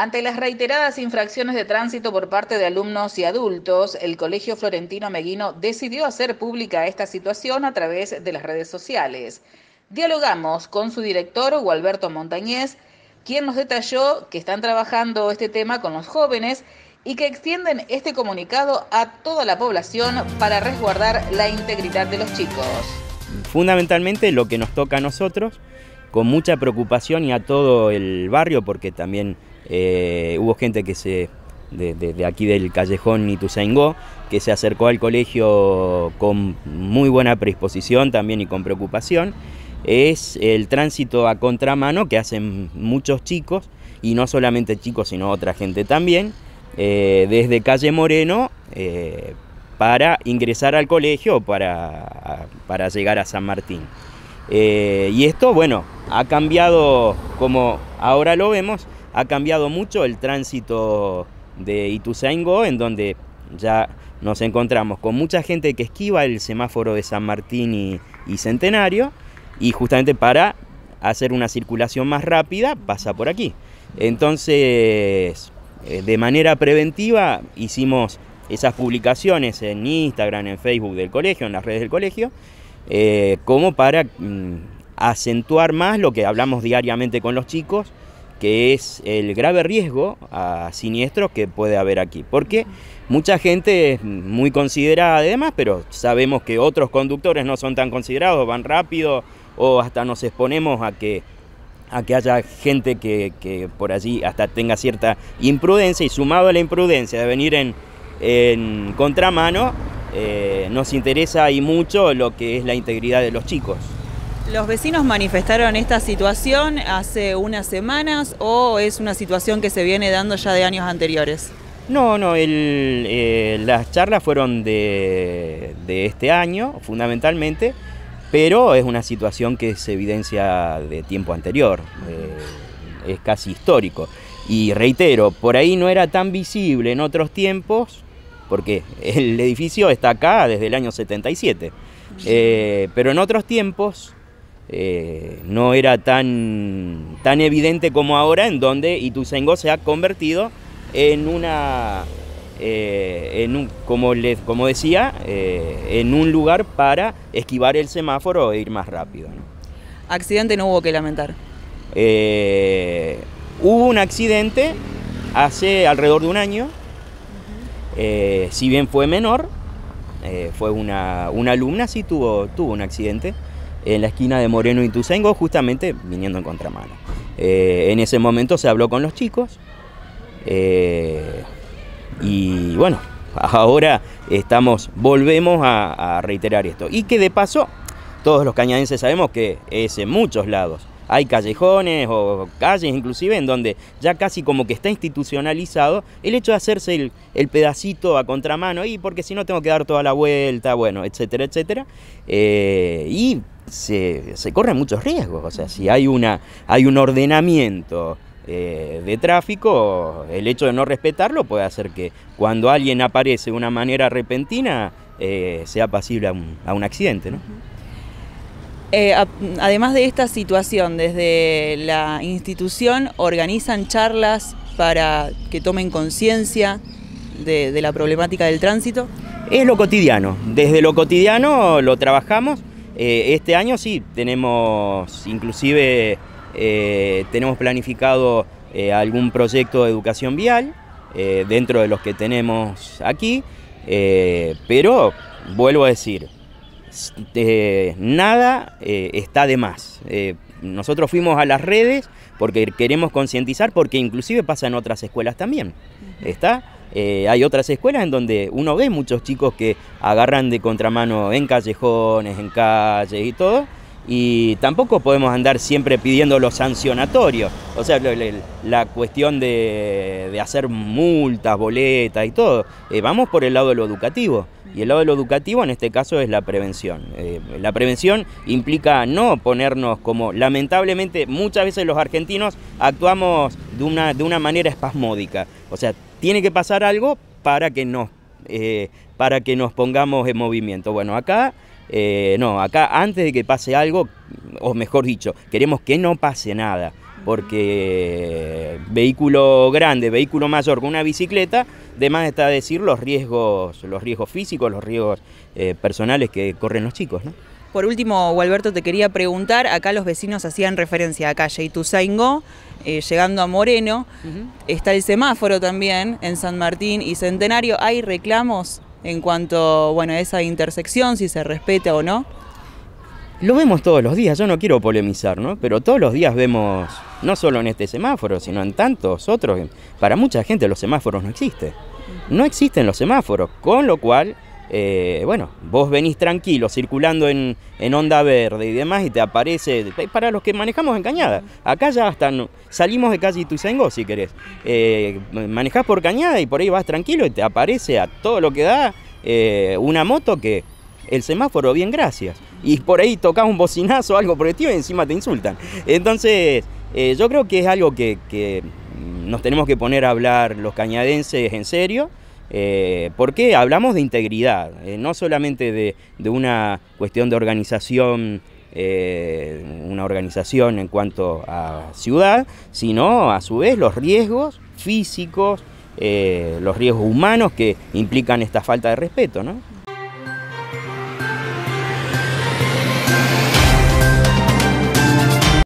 Ante las reiteradas infracciones de tránsito por parte de alumnos y adultos, el Colegio Florentino Meguino decidió hacer pública esta situación a través de las redes sociales. Dialogamos con su director, alberto Montañez, quien nos detalló que están trabajando este tema con los jóvenes y que extienden este comunicado a toda la población para resguardar la integridad de los chicos. Fundamentalmente lo que nos toca a nosotros, con mucha preocupación y a todo el barrio, porque también eh, hubo gente que se, de, aquí del callejón Nituzaingó... que se acercó al colegio con muy buena predisposición también y con preocupación, es el tránsito a contramano que hacen muchos chicos, y no solamente chicos, sino otra gente también, eh, desde Calle Moreno eh, para ingresar al colegio, para, para llegar a San Martín. y esto, bueno, ha cambiado como ahora lo vemos, ha cambiado mucho el tránsito de Ituzaingó, en donde ya nos encontramos con mucha gente que esquiva el semáforo de San Martín y, Centenario, y justamente para hacer una circulación más rápida pasa por aquí. Entonces, eh, de manera preventiva hicimos esas publicaciones en Instagram, en Facebook del colegio, en las redes del colegio, eh, como para mm, acentuar más lo que hablamos diariamente con los chicos, que es el grave riesgo a siniestros que puede haber aquí. Porque mucha gente es muy considerada además, pero sabemos que otros conductores no son tan considerados, van rápido o hasta nos exponemos a que, a que haya gente que, por allí hasta tenga cierta imprudencia y sumado a la imprudencia de venir en, contramano, eh, nos interesa y mucho lo que es la integridad de los chicos. Los vecinos manifestaron esta situación hace unas semanas o es una situación que se viene dando ya de años anteriores. No, no, eh, las charlas fueron de, este año fundamentalmente, pero es una situación que se evidencia de tiempo anterior, eh, es casi histórico. Y reitero, por ahí no era tan visible en otros tiempos, porque el edificio está acá desde el año 77, eh, pero en otros tiempos eh, no era tan, evidente como ahora, en donde Ituzengo se ha convertido en una, eh, un, como, decía, eh, en un lugar para esquivar el semáforo e ir más rápido. Accidente no hubo que lamentar. hubo un accidente hace alrededor de un año, si bien fue menor, fue una, alumna, sí tuvo un accidente en la esquina de Moreno y Tusengo justamente viniendo en contramano. Eh, en ese momento se habló con los chicos eh, y bueno, ahora estamos, volvemos a, reiterar esto. Y que de paso, todos los cañadenses sabemos que es en muchos lados. Hay callejones o calles inclusive en donde ya casi como que está institucionalizado el hecho de hacerse el, pedacito a contramano y porque si no tengo que dar toda la vuelta, bueno, etcétera, etcétera. Eh, y se, corren muchos riesgos. O sea, si hay, una, hay un ordenamiento eh, de tráfico, el hecho de no respetarlo puede hacer que cuando alguien aparece de una manera repentina eh, sea pasible a un, accidente. ¿no? Eh, además de esta situación, desde la institución organizan charlas para que tomen conciencia de la problemática del tránsito. Es lo cotidiano, desde lo cotidiano lo trabajamos eh, este año sí, tenemos inclusive, eh, tenemos planificado eh, algún proyecto de educación vial dentro de los que tenemos aquí, pero vuelvo a decir, nada está de más. nosotros fuimos a las redes porque queremos concientizar, porque inclusive pasa en otras escuelas también. ¿Está? Eh, hay otras escuelas en donde uno ve muchos chicos que agarran de contramano en callejones, en calles y todo, y tampoco podemos andar siempre pidiendo los sancionatorios. O sea, la cuestión de, hacer multas, boletas y todo. Eh, vamos por el lado de lo educativo. Y el lado de lo educativo en este caso es la prevención. Eh, la prevención implica no ponernos como, lamentablemente muchas veces los argentinos actuamos de una, de una manera espasmódica. O sea, tiene que pasar algo para que nos, eh, para que nos pongamos en movimiento. Bueno, acá, eh, no, acá antes de que pase algo, o mejor dicho, queremos que no pase nada, porque vehículo grande, vehículo mayor con una bicicleta, además está decir los riesgos, los riesgos físicos, los riesgos eh, personales que corren los chicos, ¿no? Por último, Gualberto, te quería preguntar, acá los vecinos hacían referencia a calle Ituzaingó, eh, llegando a Moreno, está el semáforo también en San Martín y Centenario, ¿hay reclamos en cuanto bueno, a esa intersección, si se respeta o no? Lo vemos todos los días, yo no quiero polemizar, ¿no? Pero todos los días vemos, no solo en este semáforo, sino en tantos otros. Para mucha gente los semáforos no existen. No existen los semáforos, con lo cual eh, bueno, vos venís tranquilo, circulando en, onda verde y demás, y te aparece, eh, para los que manejamos en Cañada, acá ya hasta salimos de calle Ituzaingó, si querés, eh, manejás por Cañada y por ahí vas tranquilo y te aparece a todo lo que da una moto que el semáforo, bien gracias, y por ahí tocas un bocinazo o algo por el y encima te insultan. Entonces, yo creo que es algo que, que nos tenemos que poner a hablar los cañadenses en serio, eh, porque hablamos de integridad, eh, no solamente de, una cuestión de organización, eh, una organización en cuanto a ciudad, sino a su vez los riesgos físicos, los riesgos humanos que implican esta falta de respeto, ¿no?